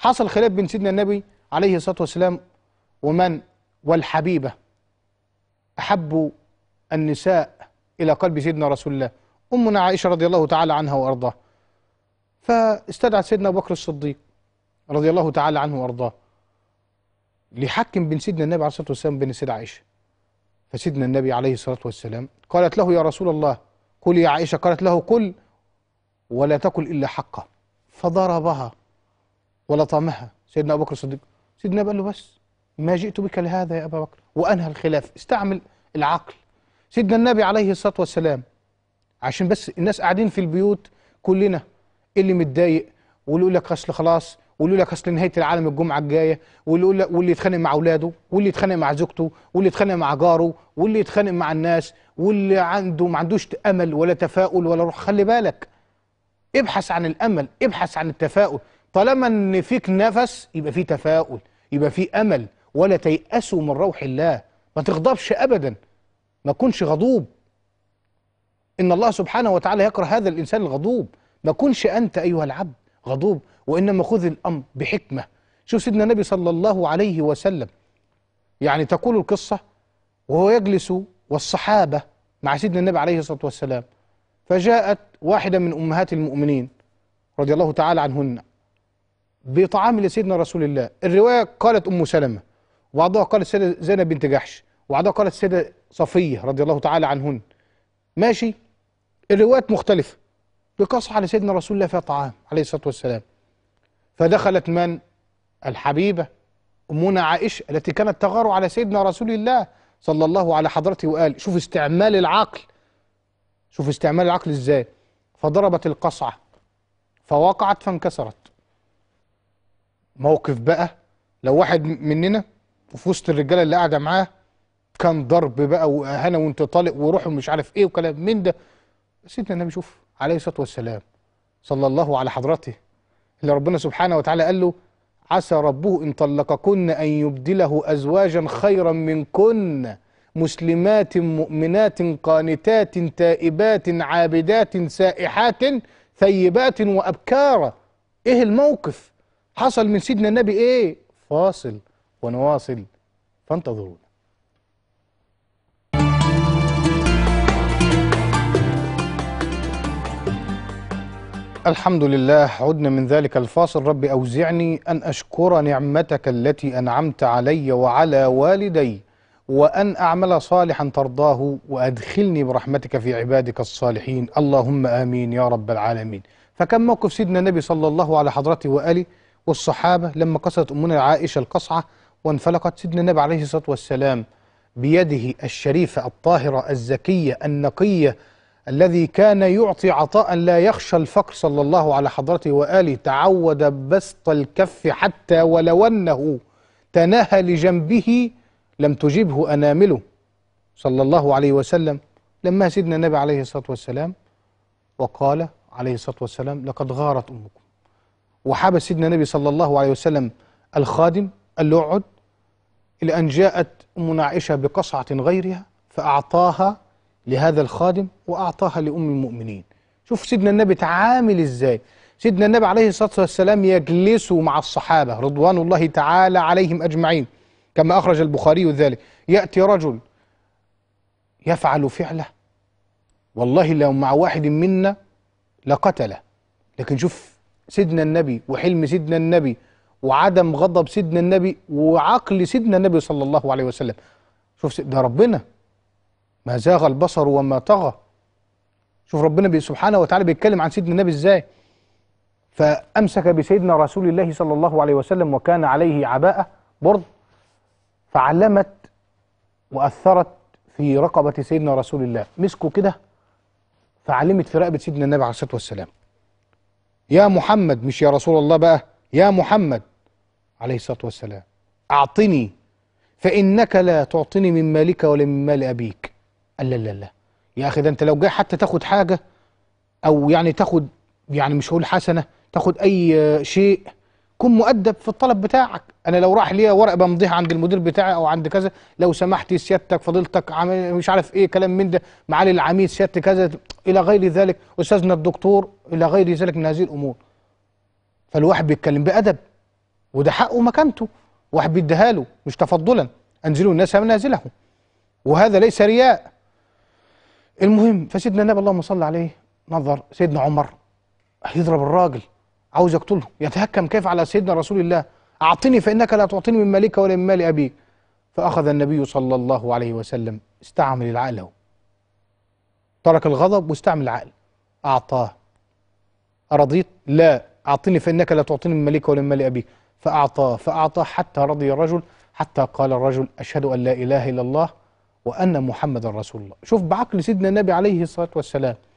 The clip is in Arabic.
حصل خلاف بين سيدنا النبي عليه الصلاة والسلام ومن والحبيبة أحب النساء إلى قلب سيدنا رسول الله أمنا عائشة رضي الله تعالى عنها وأرضاها فاستدعى سيدنا أبو بكر الصديق رضي الله تعالى عنه وأرضاه ليحكم بين سيدنا النبي عليه الصلاة والسلام بين السيدة عائشة فسيدنا النبي عليه الصلاة والسلام قالت له يا رسول الله قل يا عائشة قالت له قل ولا تقل إلا حقه فضربها ولا طامحها سيدنا أبو بكر الصديق سيدنا قال له بس ما جئت بك لهذا يا أبا بكر وأنهى الخلاف استعمل العقل سيدنا النبي عليه الصلاة والسلام عشان بس الناس قاعدين في البيوت كلنا اللي متضايق واللي لك اصل خلاص واللي لك اصل نهايه العالم الجمعه الجايه واللي واللي يتخانق مع اولاده واللي يتخانق مع زوجته واللي يتخانق مع جاره واللي يتخانق مع الناس واللي عنده ما عندوش امل ولا تفاؤل ولا روح خلي بالك ابحث عن الامل ابحث عن التفاؤل طالما ان فيك نفس يبقى في تفاؤل يبقى في امل ولا تيأسوا من روح الله ما تغضبش ابدا ما تكونش غضوب ان الله سبحانه وتعالى يكره هذا الانسان الغضوب ما تكونش انت ايها العبد غضوب وانما خذ الامر بحكمه شوف سيدنا النبي صلى الله عليه وسلم يعني تقول القصه وهو يجلس والصحابه مع سيدنا النبي عليه الصلاه والسلام فجاءت واحده من امهات المؤمنين رضي الله تعالى عنهن بطعام لسيدنا رسول الله الرواية قالت أم سلمة وبعضها قالت سيدة زينب بنت جحش وبعضها قالت سيدة صفية رضي الله تعالى عنهن ماشي الروايات مختلفة بقص على سيدنا رسول الله فيها طعام عليه الصلاة والسلام فدخلت من الحبيبة أمنا عائشة التي كانت تغار على سيدنا رسول الله صلى الله على حضرته وقال شوف استعمال العقل شوف استعمال العقل ازاي فضربت القصعة فوقعت فانكسرت موقف بقى لو واحد مننا وفي وسط الرجاله اللي قاعده معاه كان ضرب بقى واهانه وانت طالق وروح ومش عارف ايه وكلام من ده سيدنا النبي شوف عليه الصلاه والسلام صلى الله على حضرته اللي ربنا سبحانه وتعالى قال له عسى ربه ان طلقكن ان يبدله ازواجا خيرا منكن مسلمات مؤمنات قانتات تائبات عابدات سائحات ثيبات وابكارا ايه الموقف حصل من سيدنا النبي ايه فاصل ونواصل فانتظرونا الحمد لله عدنا من ذلك الفاصل رب أوزعني أن أشكر نعمتك التي أنعمت علي وعلى والدي وأن أعمل صالحا ترضاه وأدخلني برحمتك في عبادك الصالحين اللهم آمين يا رب العالمين فكم موقف سيدنا النبي صلى الله على حضرته وآله والصحابة لما قصت أمنا عائشة القصعة وانفلقت سيدنا النبي عليه الصلاة والسلام بيده الشريفة الطاهرة الزكية النقية الذي كان يعطي عطاء لا يخشى الفقر صلى الله على حضرته وآله تعود بسط الكف حتى ولو أنه تناهى لجنبه لم تجبه أنامله صلى الله عليه وسلم لما سيدنا النبي عليه الصلاة والسلام وقال عليه الصلاة والسلام لقد غارت أمكم وحبس سيدنا النبي صلى الله عليه وسلم الخادم قال له اقعد إلى أن جاءت أمنا عائشة بقصعة غيرها فأعطاها لهذا الخادم وأعطاها لأم المؤمنين شوف سيدنا النبي تعامل إزاي سيدنا النبي عليه الصلاة والسلام يجلس مع الصحابة رضوان الله تعالى عليهم أجمعين كما أخرج البخاري ذلك يأتي رجل يفعل فعله والله لو مع واحد منا لقتله لكن شوف سيدنا النبي وحلم سيدنا النبي وعدم غضب سيدنا النبي وعقل سيدنا النبي صلى الله عليه وسلم شوف ده ربنا ما زاغ البصر وما طغى شوف ربنا سبحانه وتعالى بيتكلم عن سيدنا النبي ازاي فأمسك بسيدنا رسول الله صلى الله عليه وسلم وكان عليه عباءة برد فعلمت وأثرت في رقبة سيدنا رسول الله مسكوا كده فعلمت في رقبة سيدنا النبي عليه الصلاة والسلام يا محمد مش يا رسول الله بقى يا محمد عليه الصلاة والسلام أعطني فإنك لا تعطني من مالك ولا من مال أبيك لا لا لا يا أخي ده أنت لو جاي حتى تاخد حاجة أو يعني تاخد يعني مش هقول حسنة تاخد أي شيء كن مؤدب في الطلب بتاعك انا لو راح ليا ورق بمضيها عند المدير بتاعي او عند كذا لو سمحتي سيادتك فضيلتك مش عارف ايه كلام من ده معالي العميد سيادة كذا الى غير ذلك استاذنا الدكتور الى غير ذلك من هذه الامور فالواحد بيتكلم بادب وده حقه ومكانته واحد بيديها له مش تفضلا انزلوا الناس منازلهم وهذا ليس رياء المهم فسيدنا النبي اللهم صل عليه نظر سيدنا عمر هيضرب الراجل عاوز يقتله يتهكم كيف على سيدنا رسول الله أعطني فإنك لا تعطيني من مالك ولا من مال أبيك فأخذ النبي صلى الله عليه وسلم استعمل العقل هو ترك الغضب واستعمل العقل أعطاه أرضيت لا أعطني فإنك لا تعطيني من مالك ولا من مال أبيك فأعطاه فأعطاه حتى رضي الرجل حتى قال الرجل أشهد أن لا إله إلا الله وأن محمدا رسول الله شوف بعقل سيدنا النبي عليه الصلاة والسلام